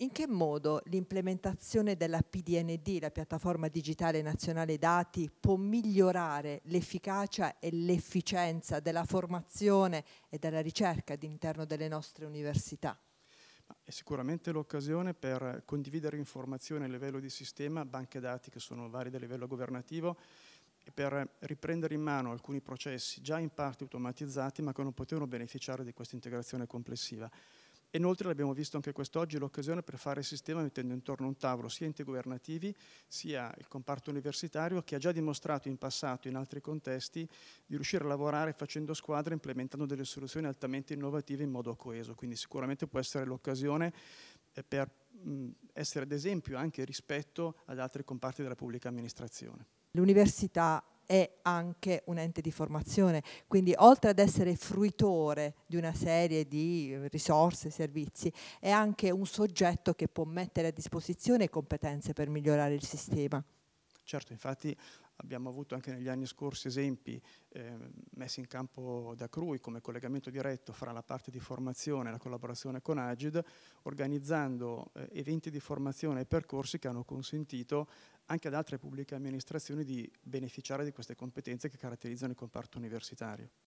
In che modo l'implementazione della PDND, la piattaforma digitale nazionale dati, può migliorare l'efficacia e l'efficienza della formazione e della ricerca all'interno delle nostre università? È sicuramente l'occasione per condividere informazioni a livello di sistema, banche dati che sono varie a livello governativo, e per riprendere in mano alcuni processi già in parte automatizzati ma che non potevano beneficiare di questa integrazione complessiva. Inoltre l'abbiamo visto anche quest'oggi l'occasione per fare il sistema mettendo intorno a un tavolo sia enti governativi sia il comparto universitario che ha già dimostrato in passato in altri contesti di riuscire a lavorare facendo squadra implementando delle soluzioni altamente innovative in modo coeso. Quindi sicuramente può essere l'occasione eh, per essere ad esempio anche rispetto ad altri comparti della pubblica amministrazione. L'università è anche un ente di formazione, quindi oltre ad essere fruitore di una serie di risorse, servizi, è anche un soggetto che può mettere a disposizione competenze per migliorare il sistema. Certo, infatti abbiamo avuto anche negli anni scorsi esempi eh, messi in campo da CRUI come collegamento diretto fra la parte di formazione e la collaborazione con Agid, organizzando eh, eventi di formazione e percorsi che hanno consentito anche ad altre pubbliche amministrazioni di beneficiare di queste competenze che caratterizzano il comparto universitario.